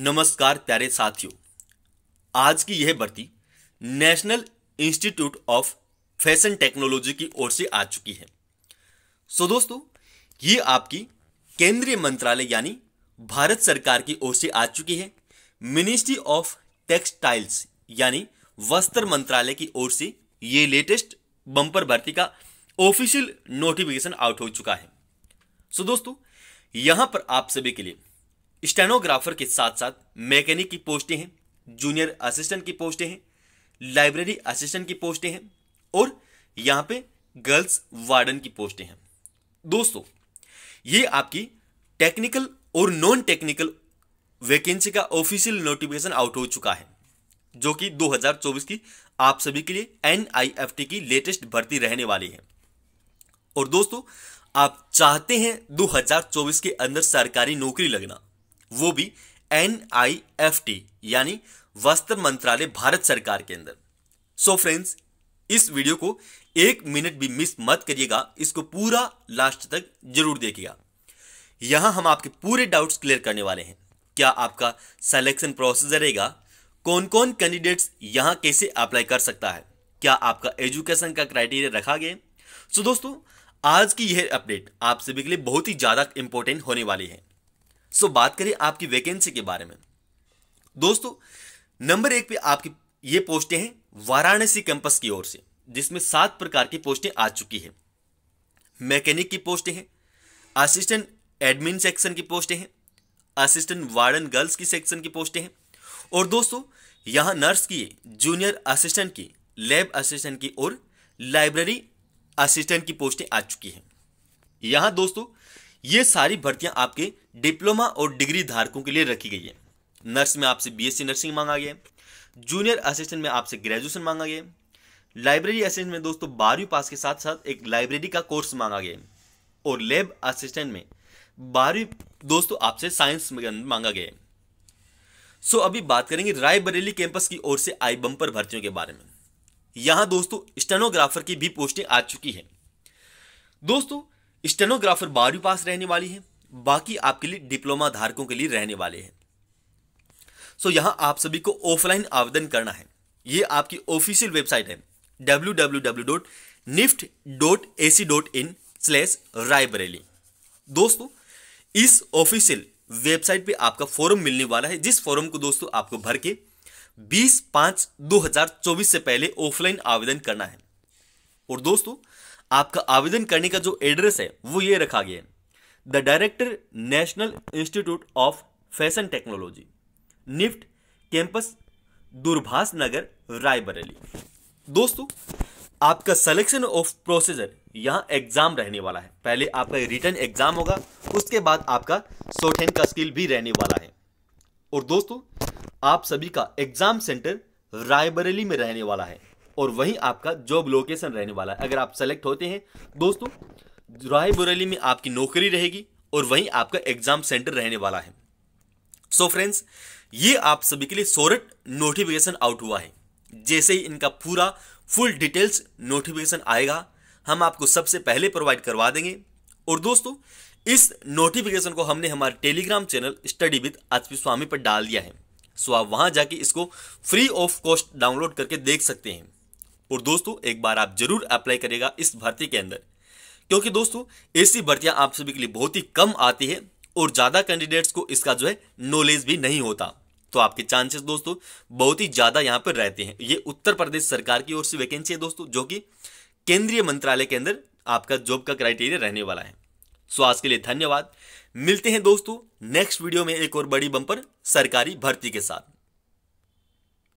नमस्कार प्यारे साथियों आज की यह भर्ती National Institute of Fashion Technology की ओर से आ चुकी है सो दोस्तों ये आपकी केंद्रीय मंत्रालय यानी भारत सरकार की ओर से आ चुकी है मिनिस्ट्री ऑफ टेक्सटाइल्स यानी वस्त्र मंत्रालय की ओर से ये लेटेस्ट बम्पर भर्ती का ऑफिशियल नोटिफिकेशन आउट हो चुका है सो दोस्तों यहां पर आप सभी के लिए स्टेनोग्राफर के साथ साथ मैकेनिक की पोस्टें हैं जूनियर असिस्टेंट की पोस्टें हैं लाइब्रेरी असिस्टेंट की पोस्टें हैं और यहाँ पे गर्ल्स वार्डन की पोस्टें हैं दोस्तों ये आपकी टेक्निकल और नॉन टेक्निकल वैकेंसी का ऑफिशियल नोटिफिकेशन आउट हो चुका है जो कि 2024 की आप सभी के लिए एनआईएफटी की लेटेस्ट भर्ती रहने वाली है और दोस्तों आप चाहते हैं 2024 के अंदर सरकारी नौकरी लगना वो भी एन यानी वस्त्र मंत्रालय भारत सरकार के अंदर सो so फ्रेंड्स इस वीडियो को एक मिनट भी मिस मत करिएगा इसको पूरा लास्ट तक जरूर देखिएगा यहां हम आपके पूरे डाउट्स क्लियर करने वाले हैं क्या आपका सिलेक्शन प्रोसेस रहेगा कौन कौन कैंडिडेट्स यहां कैसे अप्लाई कर सकता है क्या आपका एजुकेशन का क्राइटेरिया रखा गया सो so दोस्तों आज की यह अपडेट आप सभी के लिए बहुत ही ज़्यादा इंपॉर्टेंट होने वाली है सो बात करें आपकी वैकेंसी के बारे में दोस्तों नंबर एक पे आपकी ये पोस्टें हैं वाराणसी कैंपस की ओर से जिसमें सात प्रकार की पोस्टें आ चुकी है मैकेनिक की पोस्टें हैं असिस्टेंट एडमिन सेक्शन की पोस्टें हैं असिस्टेंट वार्डन गर्ल्स की सेक्शन की पोस्टें हैं और दोस्तों यहाँ नर्स की जूनियर असिस्टेंट की लैब असिस्टेंट की और लाइब्रेरी असिस्टेंट की पोस्टें आ चुकी हैं यहाँ दोस्तों ये सारी भर्तियां आपके डिप्लोमा और डिग्री धारकों के लिए रखी गई है नर्स में आपसे बीएससी नर्सिंग मांगा गया जूनियर असिस्टेंट में आपसे ग्रेजुएशन मांगा गया लाइब्रेरी असिस्टेंट में दोस्तों बारहवीं पास के साथ साथ एक लाइब्रेरी का कोर्स मांगा गया और लेब असिस्टेंट में बारहवीं दोस्तों आपसे साइंस मांगा गया सो अभी बात करेंगे रायबरेली कैंपस की ओर से आई बंपर भर्तियों के बारे में यहां दोस्तों स्टेनोग्राफर की भी पोस्टिंग आ चुकी है दोस्तों स्टेनोग्राफर बारहवीं पास रहने वाली है बाकी आपके लिए डिप्लोमा धारकों के लिए रहने वाले हैं सो so, यहाँ आप सभी को ऑफलाइन आवेदन करना है ये आपकी ऑफिशियल वेबसाइट है W W W dot NIFT dot A C dot in slash Bareli दोस्तों इस ऑफिशियल वेबसाइट पे आपका फॉर्म मिलने वाला है जिस फॉर्म को दोस्तों आपको भर के 20 पाँच 2024 से पहले ऑफलाइन आवेदन करना है और दोस्तों आपका आवेदन करने का जो एड्रेस है वो ये रखा गया है the director National Institute of Fashion Technology NIFT campus Doorbhash Nagar Raebareli दोस्तों आपका सिलेक्शन ऑफ प्रोसीजर यहाँ एग्जाम रहने वाला है पहले आपका रिटर्न एग्जाम होगा उसके बाद आपका शॉर्ट हैंड का स्किल भी रहने वाला है और दोस्तों आप सभी का एग्जाम सेंटर रायबरेली में रहने वाला है और वहीं आपका जॉब लोकेशन रहने वाला है अगर आप सेलेक्ट होते हैं दोस्तों राय बरेली में आपकी नौकरी रहेगी और वहीं आपका एग्जाम सेंटर रहने वाला है सो so फ्रेंड्स ये आप सभी के लिए सोरठ नोटिफिकेशन आउट हुआ है जैसे ही इनका पूरा फुल डिटेल्स नोटिफिकेशन आएगा हम आपको सबसे पहले प्रोवाइड करवा देंगे और दोस्तों इस नोटिफिकेशन को हमने हमारे टेलीग्राम चैनल स्टडी विद आज स्वामी पर डाल दिया है सो आप वहां जाके इसको फ्री ऑफ कॉस्ट डाउनलोड करके देख सकते हैं और दोस्तों एक बार आप जरूर अप्लाई करेगा इस भर्ती के अंदर क्योंकि दोस्तों ऐसी भर्तियां आप सभी के लिए बहुत ही कम आती है और ज़्यादा कैंडिडेट्स को इसका जो है नॉलेज भी नहीं होता तो आपके चांसेस दोस्तों बहुत ही ज़्यादा यहां पर रहते हैं ये उत्तर प्रदेश सरकार की ओर से वैकेंसी है दोस्तों जो कि केंद्रीय मंत्रालय के अंदर आपका जॉब का क्राइटेरिया रहने वाला है सो आज के लिए धन्यवाद मिलते हैं दोस्तों नेक्स्ट वीडियो में एक और बड़ी बंपर सरकारी भर्ती के साथ